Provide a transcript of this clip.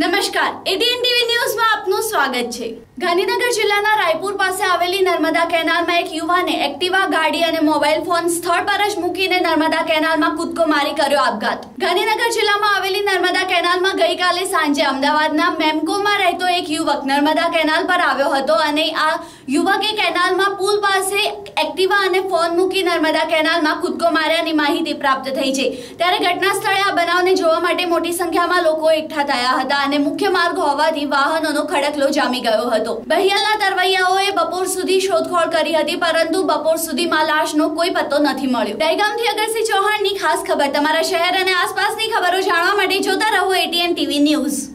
નમસ્કાર ATN TV ન્યૂઝમાં આપનું સ્વાગત છે ગાંધીનગર જિલ્લાના રાયપુર પાસે આવેલી નર્મદા કેનાલમાં એક યુવાને એક્ટિવા ગાડી અને મોબાઈલ ફોન સ્થળ પર જ મૂકીને નર્મદા કેનાલમાં કૂદકો મારી કર્યો આપઘાત ગાંધીનગર જિલ્લામાં આવેલી નર્મદા કેનાલમાં ગઈકાલે સાંજે અમદાવાદના મેમકોમાં રહેતો એક યુવક નર્મદા કેનાલ પર આવ્યો હતો અને આ યુવકે કેનાલમાં પુલ પર અને ફોન મૂકી નર્મદા કેનાલમાં કૂદકો માર્યાની માહિતી પ્રાપ્ત થઈ છે ત્યારે ઘટના સ્થળે આ બનાવને જોવા માટે મોટી સંખ્યામાં લોકો એકઠા થયા હતા અને મુખ્ય માર્ગ હોવાથી વાહનોનો ખડકલો જામી ગયો હતો બહિયલના તરવૈયાઓએ બપોર સુધી શોધખોળ કરી હતી પરંતુ બપોર સુધીમાં લાશનો કોઈ પત્તો નથી મળ્યો દહેગામથી અગરસિંહ ચૌહાણની ખાસ ખબર તમારા શહેર અને આસપાસની ખબરો જાણવા માટે જોતા રહો એટીએન ટીવી ન્યૂઝ